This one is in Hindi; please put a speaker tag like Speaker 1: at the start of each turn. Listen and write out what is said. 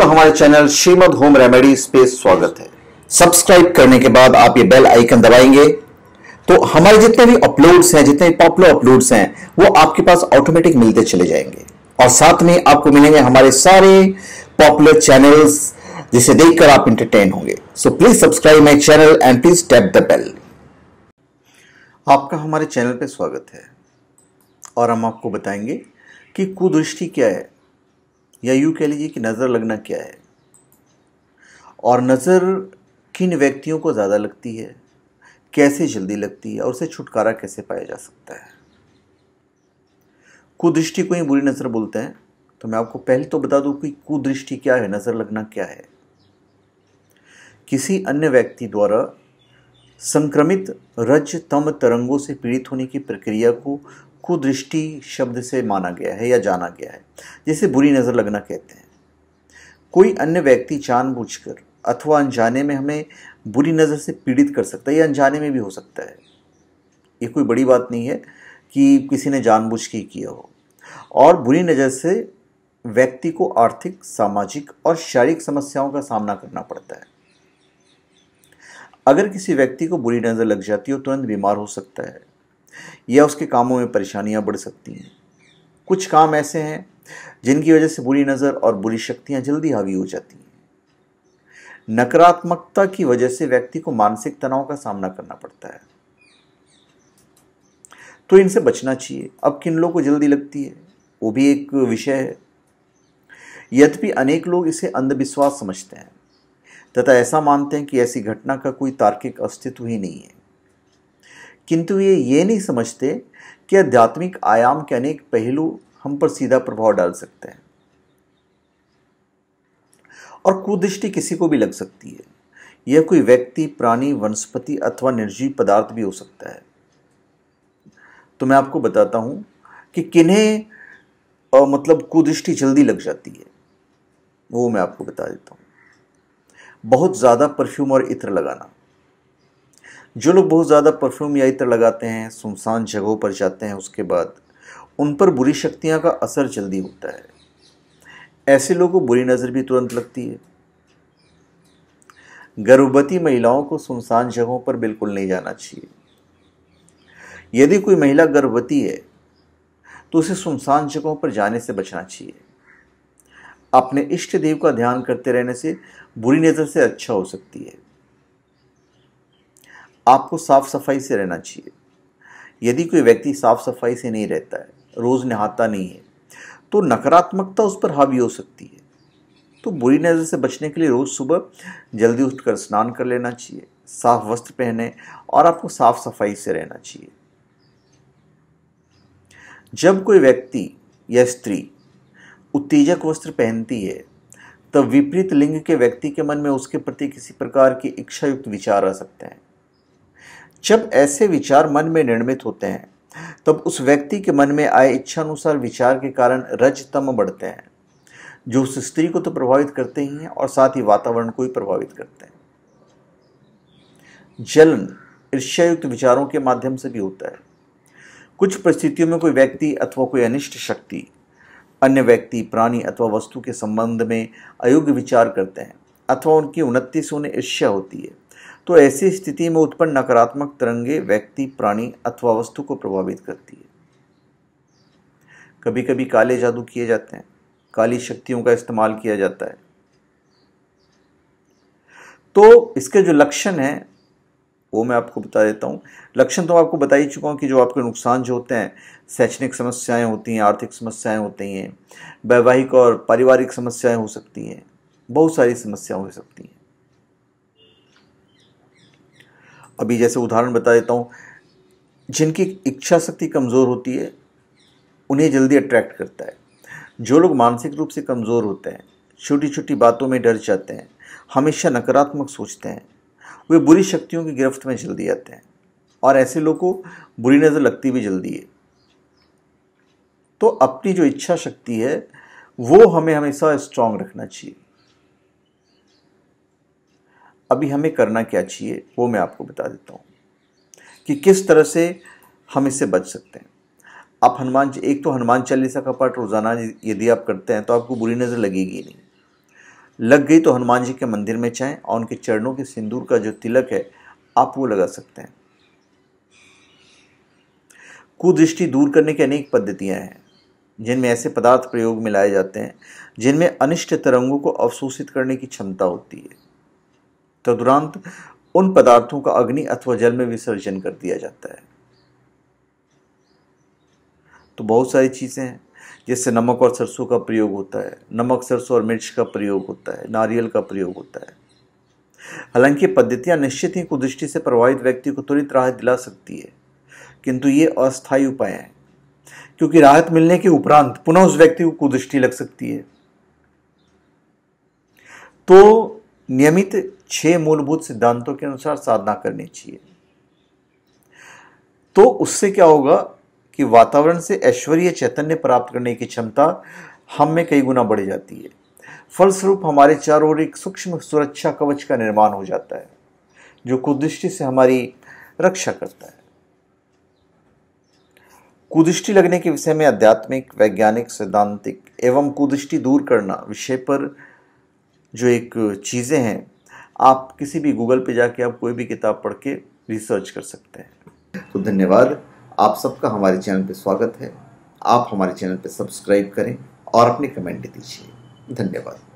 Speaker 1: आपका हमारे चैनल श्रीमद होम रेमेडी पे स्वागत है सब्सक्राइब करने के बाद आप ये बेल आइकन दबाएंगे तो हमारे जितने भी अपलोड्स हैं जितने पॉपुलर अपलोड्स हैं वो आपके पास ऑटोमेटिक मिलते चले जाएंगे और साथ में आपको मिलेंगे हमारे सारे पॉपुलर चैनल्स जिसे देखकर आप इंटरटेन होंगे so please subscribe my channel and please tap the bell आपका हमारे चैनल पर स्वागत है और हम आपको बताएंगे कि कुदृष्टि क्या है या यूँ कह लीजिए कि नज़र लगना क्या है और नज़र किन व्यक्तियों को ज़्यादा लगती है कैसे जल्दी लगती है और उसे छुटकारा कैसे पाया जा सकता है कुदृष्टि को ही बुरी नज़र बोलते हैं तो मैं आपको पहले तो बता दूं कि कुदृष्टि क्या है नज़र लगना क्या है किसी अन्य व्यक्ति द्वारा संक्रमित रज तम तरंगों से पीड़ित होने की प्रक्रिया को कुदृष्टि शब्द से माना गया है या जाना गया है जिसे बुरी नज़र लगना कहते हैं कोई अन्य व्यक्ति जानबूझकर अथवा अनजाने में हमें बुरी नज़र से पीड़ित कर सकता है या अनजाने में भी हो सकता है ये कोई बड़ी बात नहीं है कि किसी ने जानबूझ के किया हो और बुरी नज़र से व्यक्ति को आर्थिक सामाजिक और शारीरिक समस्याओं का सामना करना पड़ता है अगर किसी व्यक्ति को बुरी नज़र लग जाती हो तुरंत बीमार हो सकता है या उसके कामों में परेशानियां बढ़ सकती हैं कुछ काम ऐसे हैं जिनकी वजह से बुरी नज़र और बुरी शक्तियां जल्दी हावी हो जाती हैं नकारात्मकता की वजह से व्यक्ति को मानसिक तनाव का सामना करना पड़ता है तो इनसे बचना चाहिए अब किन लोगों को जल्दी लगती है वो भी एक विषय है यद्यपि अनेक लोग इसे अंधविश्वास समझते हैं तथा ऐसा मानते हैं कि ऐसी घटना का कोई तार्किक अस्तित्व ही नहीं है किंतु ये ये नहीं समझते कि आध्यात्मिक आयाम के अनेक पहलू हम पर सीधा प्रभाव डाल सकते हैं और कुदृष्टि किसी को भी लग सकती है यह कोई व्यक्ति प्राणी वनस्पति अथवा निर्जीव पदार्थ भी हो सकता है तो मैं आपको बताता हूं कि किन्हें मतलब कुदृष्टि जल्दी लग जाती है वो मैं आपको बता देता हूं बहुत ज़्यादा परफ्यूम और इत्र लगाना जो लोग बहुत ज़्यादा परफ्यूम या इतर लगाते हैं सुनसान जगहों पर जाते हैं उसके बाद उन पर बुरी शक्तियाँ का असर जल्दी होता है ऐसे लोगों को बुरी नज़र भी तुरंत लगती है गर्भवती महिलाओं को सुनसान जगहों पर बिल्कुल नहीं जाना चाहिए यदि कोई महिला गर्भवती है तो उसे सुनसान जगहों पर जाने से बचना चाहिए अपने इष्ट देव का ध्यान करते रहने से बुरी नज़र से अच्छा हो सकती है आपको साफ़ सफाई से रहना चाहिए यदि कोई व्यक्ति साफ़ सफाई से नहीं रहता है रोज़ नहाता नहीं है तो नकारात्मकता उस पर हावी हो सकती है तो बुरी नज़र से बचने के लिए रोज़ सुबह जल्दी उठकर स्नान कर लेना चाहिए साफ वस्त्र पहने और आपको साफ सफाई से रहना चाहिए जब कोई व्यक्ति या स्त्री उत्तेजक वस्त्र पहनती है तब विपरीत लिंग के व्यक्ति के मन में उसके प्रति किसी प्रकार के इच्छायुक्त विचार आ सकते हैं जब ऐसे विचार मन में निर्मित होते हैं तब उस व्यक्ति के मन में आए इच्छानुसार विचार के कारण रजतम बढ़ते हैं जो उस स्त्री को तो प्रभावित करते ही हैं और साथ ही वातावरण को ही प्रभावित करते हैं जलन ईर्ष्यायुक्त विचारों के माध्यम से भी होता है कुछ परिस्थितियों में कोई व्यक्ति अथवा कोई अनिष्ट शक्ति अन्य व्यक्ति प्राणी अथवा वस्तु के संबंध में अयोग्य विचार करते हैं अथवा उनकी उन्नति से उन्हें ईर्ष्या होती है तो ऐसी स्थिति में उत्पन्न नकारात्मक तरंगे व्यक्ति प्राणी अथवा वस्तु को प्रभावित करती है कभी कभी काले जादू किए जाते हैं काली शक्तियों का इस्तेमाल किया जाता है तो इसके जो लक्षण हैं वो मैं आपको बता देता हूँ लक्षण तो आपको बता ही चुका हूँ कि जो आपके नुकसान जो होते हैं शैक्षणिक समस्याएं होती हैं आर्थिक समस्याएं होती हैं वैवाहिक और पारिवारिक समस्याएं हो सकती हैं बहुत सारी समस्याएं हो सकती हैं अभी जैसे उदाहरण बता देता हूँ जिनकी इच्छा शक्ति कमज़ोर होती है उन्हें जल्दी अट्रैक्ट करता है जो लोग मानसिक रूप से कमज़ोर होते हैं छोटी छोटी बातों में डर जाते हैं हमेशा नकारात्मक सोचते हैं वे बुरी शक्तियों की गिरफ्त में जल्दी आते हैं और ऐसे लोग को बुरी नज़र लगती भी जल्दी है तो अपनी जो इच्छा शक्ति है वो हमें हमेशा स्ट्रांग रखना चाहिए अभी हमें करना क्या चाहिए वो मैं आपको बता देता हूँ कि किस तरह से हम इससे बच सकते हैं आप हनुमान एक तो हनुमान चालीसा का पाठ रोज़ाना यदि आप करते हैं तो आपको बुरी नज़र लगेगी नहीं लग गई तो हनुमान जी के मंदिर में जाएं और उनके चरणों के सिंदूर का जो तिलक है आप वो लगा सकते हैं कुदृष्टि दूर करने की अनेक पद्धतियाँ हैं जिनमें ऐसे पदार्थ प्रयोग में लाए जाते हैं जिनमें अनिष्ट तरंगों को अवशोषित करने की क्षमता होती है तदुरंत उन पदार्थों का अग्नि अथवा जल में विसर्जन कर दिया जाता है तो बहुत सारी चीज़ें हैं जैसे नमक और सरसों का प्रयोग होता है नमक सरसों और मिर्च का प्रयोग होता है नारियल का प्रयोग होता है हालांकि पद्धतियां निश्चित ही कुदृष्टि से प्रभावित व्यक्ति को त्वरित राहत दिला सकती है किंतु ये अस्थायी उपाय हैं क्योंकि राहत मिलने के उपरांत पुनः उस व्यक्ति को कुदृष्टि लग सकती है तो नियमित छह मूलभूत सिद्धांतों के अनुसार साधना करनी चाहिए तो उससे क्या होगा कि वातावरण से ऐश्वर्य चैतन्य प्राप्त करने की क्षमता हम में कई गुना बढ़ जाती है फलस्वरूप हमारे चारों ओर एक सूक्ष्म सुरक्षा कवच का निर्माण हो जाता है जो कुदृष्टि से हमारी रक्षा करता है कुदृष्टि लगने के विषय में आध्यात्मिक वैज्ञानिक सैद्धांतिक एवं कुदृष्टि दूर करना विषय पर जो एक चीज़ें हैं आप किसी भी गूगल पे जाके आप कोई भी किताब पढ़ के रिसर्च कर सकते हैं तो धन्यवाद आप सबका हमारे चैनल पे स्वागत है आप हमारे चैनल पे सब्सक्राइब करें और अपने कमेंट दीजिए धन्यवाद